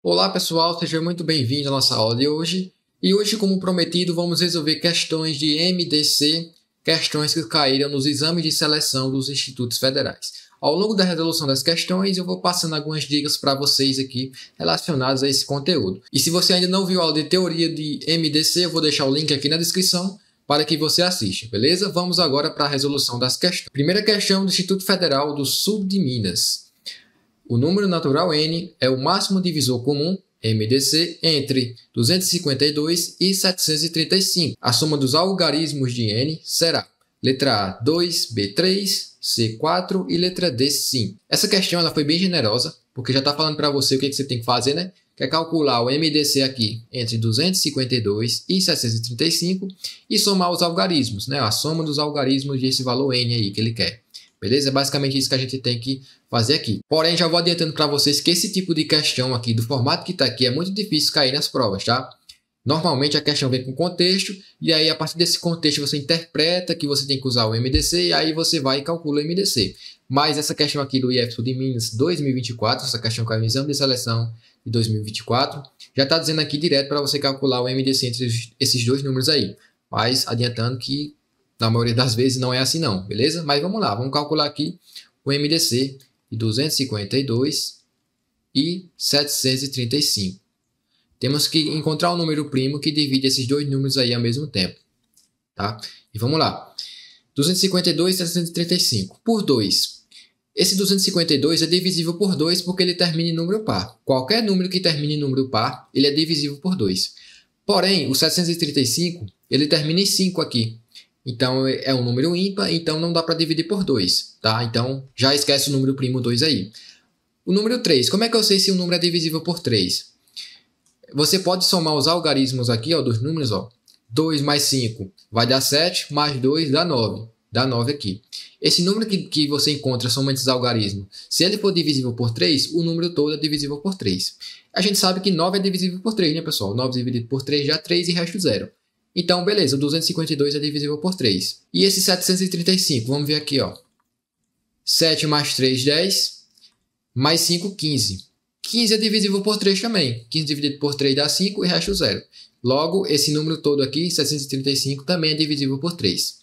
Olá pessoal, seja muito bem-vindo à nossa aula de hoje. E hoje, como prometido, vamos resolver questões de MDC, questões que caíram nos exames de seleção dos institutos federais. Ao longo da resolução das questões, eu vou passando algumas dicas para vocês aqui relacionadas a esse conteúdo. E se você ainda não viu a aula de teoria de MDC, eu vou deixar o link aqui na descrição para que você assista, beleza? Vamos agora para a resolução das questões. Primeira questão do Instituto Federal do Sul de Minas. O número natural n é o máximo divisor comum MDC entre 252 e 735. A soma dos algarismos de n será letra A 2, B3, C4 e letra D 5. Essa questão ela foi bem generosa, porque já está falando para você o que, é que você tem que fazer, né? Que é calcular o MDC aqui entre 252 e 735 e somar os algarismos, né? A soma dos algarismos desse valor n aí que ele quer. Beleza? é Basicamente isso que a gente tem que fazer aqui. Porém, já vou adiantando para vocês que esse tipo de questão aqui, do formato que está aqui, é muito difícil cair nas provas, tá? Normalmente a questão vem com contexto, e aí a partir desse contexto você interpreta que você tem que usar o MDC, e aí você vai e calcula o MDC. Mas essa questão aqui do IEPSO de Minas 2024, essa questão que é o exame de seleção de 2024, já está dizendo aqui direto para você calcular o MDC entre esses dois números aí. Mas adiantando que na maioria das vezes não é assim não, beleza? Mas vamos lá, vamos calcular aqui o MDC de 252 e 735. Temos que encontrar o um número primo que divide esses dois números aí ao mesmo tempo. Tá? E vamos lá. 252 e 735 por 2. Esse 252 é divisível por 2 porque ele termina em número par. Qualquer número que termine em número par, ele é divisível por 2. Porém, o 735, ele termina em 5 aqui. Então é um número ímpar, então não dá para dividir por 2, tá? Então já esquece o número primo 2 aí. O número 3, como é que eu sei se um número é divisível por 3? Você pode somar os algarismos aqui, ó, dos números, ó. 2 mais 5 vai dar 7, mais 2 dá 9. Dá 9 aqui. Esse número que, que você encontra somente esses algarismos, se ele for divisível por 3, o número todo é divisível por 3. A gente sabe que 9 é divisível por 3, né, pessoal? 9 dividido por 3 dá 3 e resto 0. Então, beleza, 252 é divisível por 3. E esse 735, vamos ver aqui, ó. 7 mais 3, 10. Mais 5, 15. 15 é divisível por 3 também. 15 dividido por 3 dá 5 e resta o zero. Logo, esse número todo aqui, 735, também é divisível por 3.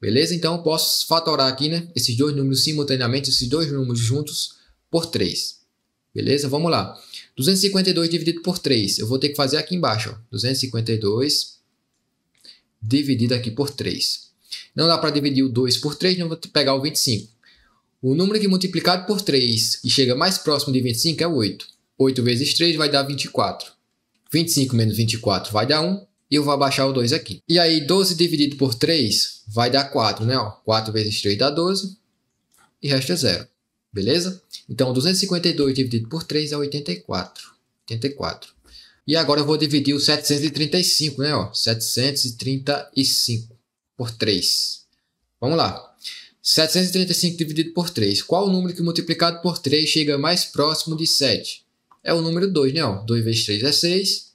Beleza? Então, posso fatorar aqui, né? Esses dois números simultaneamente, esses dois números juntos, por 3. Beleza? Vamos lá. 252 dividido por 3. Eu vou ter que fazer aqui embaixo. Ó. 252 dividido aqui por 3. Não dá para dividir o 2 por 3, não vou pegar o 25. O número que multiplicado por 3 e chega mais próximo de 25 é 8. 8 vezes 3 vai dar 24. 25 menos 24 vai dar 1. E eu vou abaixar o 2 aqui. E aí, 12 dividido por 3 vai dar 4, né? 4 vezes 3 dá 12. E resta 0. É Beleza? Então, 252 dividido por 3 é 84. 84. E agora eu vou dividir o 735, né? Ó, 735 por 3. Vamos lá. 735 dividido por 3. Qual o número que multiplicado por 3 chega mais próximo de 7? É o número 2, né? Ó, 2 vezes 3 é 6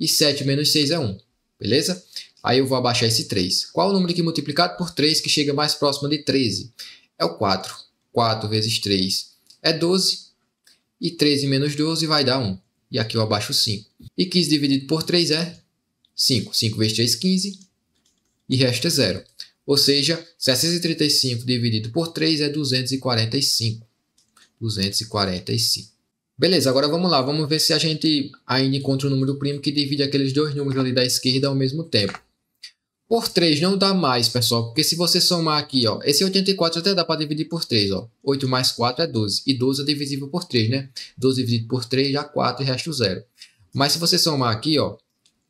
e 7 menos 6 é 1, beleza? Aí eu vou abaixar esse 3. Qual o número que multiplicado por 3 que chega mais próximo de 13? É o 4. 4 vezes 3 é 12 e 13 menos 12 vai dar 1 e aqui eu abaixo 5. E 15 dividido por 3 é 5. 5 vezes 3, 15 e resto é zero. Ou seja, 735 dividido por 3 é 245. 245. Beleza, agora vamos lá, vamos ver se a gente ainda encontra o número primo que divide aqueles dois números ali da esquerda ao mesmo tempo por 3 não dá mais, pessoal, porque se você somar aqui, ó, esse 84 até dá para dividir por 3, ó. 8 mais 4 é 12, e 12 é divisível por 3, né? 12 dividido por 3 dá 4 e resta o zero. Mas se você somar aqui, ó,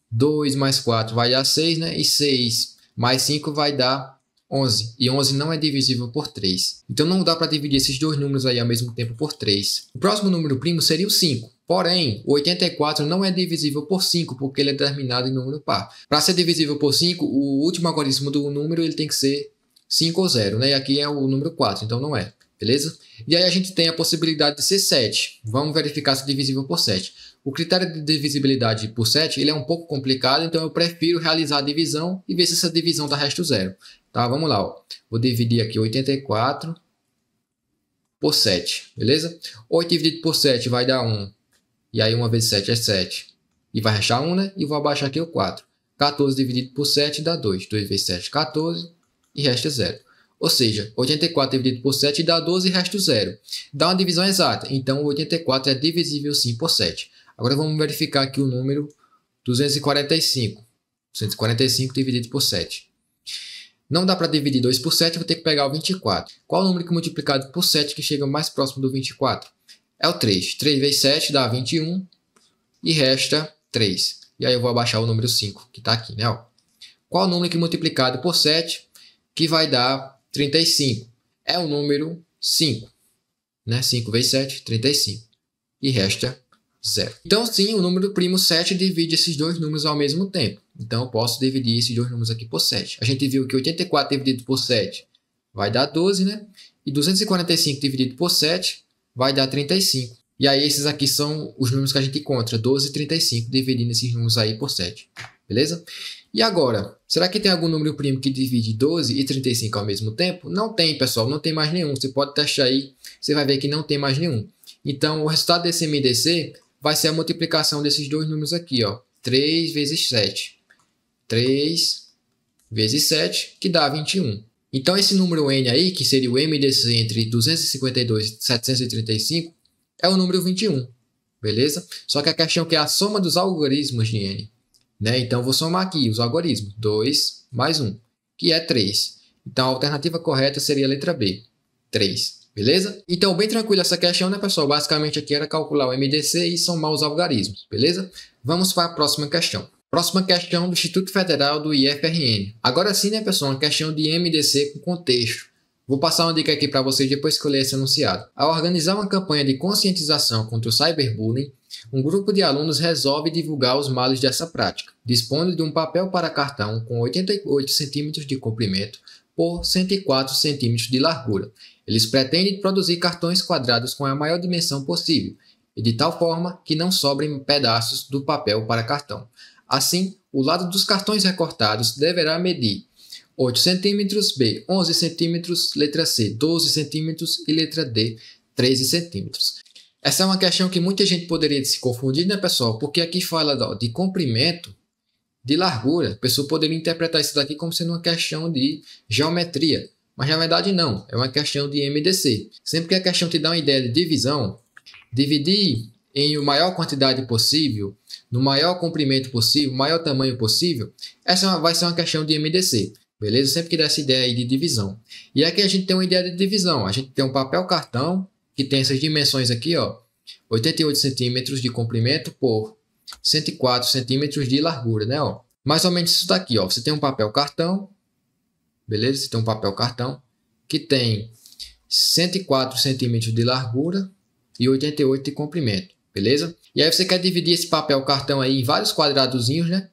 2 mais 4 vai dar 6, né? E 6 mais 5 vai dar 11. E 11 não é divisível por 3. Então não dá para dividir esses dois números aí ao mesmo tempo por 3. O próximo número primo seria o 5. Porém, 84 não é divisível por 5, porque ele é determinado em número par. Para ser divisível por 5, o último algoritmo do número ele tem que ser 5 ou 0, né? E aqui é o número 4, então não é. Beleza? E aí a gente tem a possibilidade de ser 7. Vamos verificar se é divisível por 7. O critério de divisibilidade por 7 ele é um pouco complicado, então eu prefiro realizar a divisão e ver se essa divisão dá resto zero. Tá, vamos lá. Ó. Vou dividir aqui 84 por 7, beleza? 8 dividido por 7 vai dar 1. E aí 1 vezes 7 é 7. E vai achar 1, né? E vou abaixar aqui o 4. 14 dividido por 7 dá 2. 2 vezes 7 é 14 e resta 0. Ou seja, 84 dividido por 7 dá 12 e resta 0. Dá uma divisão exata, então 84 é divisível sim por 7. Agora vamos verificar aqui o número 245. 245 dividido por 7. Não dá para dividir 2 por 7, vou ter que pegar o 24. Qual o número que é multiplicado por 7 que chega mais próximo do 24? É o 3. 3 vezes 7 dá 21 e resta 3. E aí eu vou abaixar o número 5 que está aqui, né? Ó. Qual o número que é multiplicado por 7 que vai dar 35? É o número 5. Né? 5 vezes 7, 35. E resta 0. Então, sim, o número primo 7 divide esses dois números ao mesmo tempo. Então, eu posso dividir esses dois números aqui por 7. A gente viu que 84 dividido por 7 vai dar 12, né? E 245 dividido por 7 vai dar 35. E aí, esses aqui são os números que a gente encontra, 12 e 35, dividindo esses números aí por 7. Beleza? E agora, será que tem algum número primo que divide 12 e 35 ao mesmo tempo? Não tem, pessoal, não tem mais nenhum. Você pode testar aí, você vai ver que não tem mais nenhum. Então, o resultado desse MDC vai ser a multiplicação desses dois números aqui, ó. 3 vezes 7. 3 vezes 7, que dá 21. Então, esse número n aí, que seria o MDC entre 252 e 735, é o número 21, beleza? Só que a questão é, é a soma dos algoritmos de n. Né? Então, vou somar aqui os algoritmos, 2 mais 1, que é 3. Então, a alternativa correta seria a letra B, 3. Beleza? Então, bem tranquilo essa questão, né, pessoal? Basicamente aqui era calcular o MDC e somar os algarismos, beleza? Vamos para a próxima questão. Próxima questão do Instituto Federal do IFRN. Agora sim, né, pessoal? Uma questão de MDC com contexto. Vou passar uma dica aqui para vocês depois que eu ler esse anunciado. Ao organizar uma campanha de conscientização contra o cyberbullying, um grupo de alunos resolve divulgar os males dessa prática. Dispondo de um papel para cartão com 88 centímetros de comprimento por 104 centímetros de largura. Eles pretendem produzir cartões quadrados com a maior dimensão possível, e de tal forma que não sobrem pedaços do papel para cartão. Assim, o lado dos cartões recortados deverá medir 8 cm, B 11 cm, letra C 12 cm e letra D 13 cm. Essa é uma questão que muita gente poderia se confundir, né, pessoal? Porque aqui fala de comprimento, de largura. A pessoa poderia interpretar isso daqui como sendo uma questão de geometria. Mas na verdade não, é uma questão de MDC. Sempre que a questão te dá uma ideia de divisão, dividir em a maior quantidade possível no maior comprimento possível, maior tamanho possível, essa é vai ser uma questão de MDC. Beleza? Sempre que dá essa ideia aí de divisão. E aqui a gente tem uma ideia de divisão. A gente tem um papel cartão que tem essas dimensões aqui, ó. 88 centímetros de comprimento por 104 centímetros de largura, né, ó. Mais ou menos isso daqui, ó. Você tem um papel cartão, beleza? Você tem um papel cartão que tem 104 centímetros de largura e 88 de comprimento beleza? E aí você quer dividir esse papel cartão aí em vários quadradozinhos, né?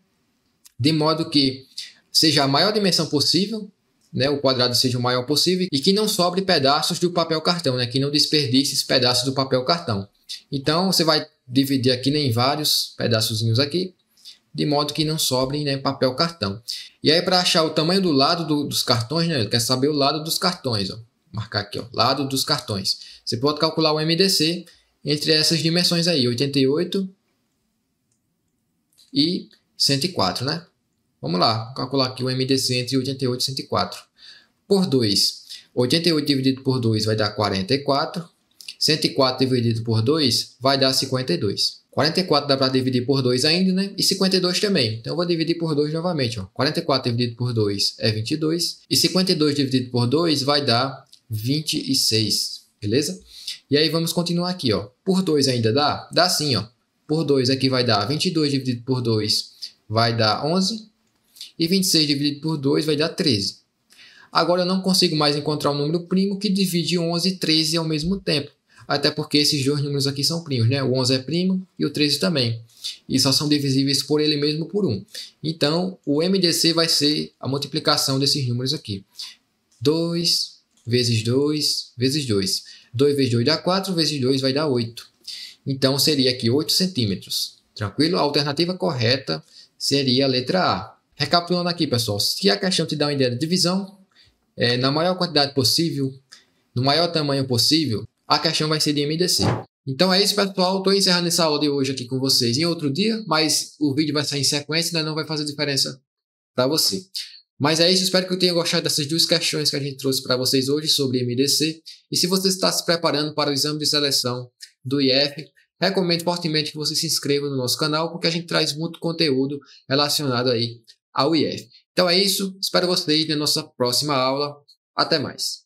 De modo que seja a maior dimensão possível, né, o quadrado seja o maior possível e que não sobre pedaços do papel cartão, né, que não desperdice esses pedaços do papel cartão. Então você vai dividir aqui né, em vários pedaços aqui, de modo que não sobrem né, papel cartão. E aí para achar o tamanho do lado do, dos cartões, né, quer saber o lado dos cartões, ó. marcar aqui, ó, lado dos cartões. Você pode calcular o MDC entre essas dimensões aí, 88 e 104, né? Vamos lá, calcular aqui o MDC entre 88 e 104. Por 2, 88 dividido por 2 vai dar 44, 104 dividido por 2 vai dar 52. 44 dá para dividir por 2 ainda, né? E 52 também. Então, eu vou dividir por 2 novamente. Ó. 44 dividido por 2 é 22. E 52 dividido por 2 vai dar 26, beleza? E aí vamos continuar aqui, ó. Por 2 ainda dá? Dá sim, ó. Por 2 aqui vai dar 22 dividido por 2 vai dar 11. E 26 dividido por 2 vai dar 13. Agora eu não consigo mais encontrar um número primo que divide 11 e 13 ao mesmo tempo. Até porque esses dois números aqui são primos, né? O 11 é primo e o 13 também. E só são divisíveis por ele mesmo por 1. Então, o MDC vai ser a multiplicação desses números aqui. 2 vezes 2, vezes 2. 2 vezes 2 dá 4, vezes 2 vai dar 8. Então, seria aqui 8 centímetros. Tranquilo? A alternativa correta seria a letra A. Recapitulando aqui, pessoal. Se a questão te dá uma ideia de divisão, é, na maior quantidade possível, no maior tamanho possível, a questão vai ser de MDC. Então é isso, pessoal. Estou encerrando essa aula de hoje aqui com vocês em outro dia, mas o vídeo vai sair em sequência, ainda né? não vai fazer diferença para você. Mas é isso, espero que eu tenha gostado dessas duas questões que a gente trouxe para vocês hoje sobre MDC. E se você está se preparando para o exame de seleção do IF, recomendo fortemente que você se inscreva no nosso canal, porque a gente traz muito conteúdo relacionado aí ao IF. Então é isso, espero vocês na nossa próxima aula. Até mais!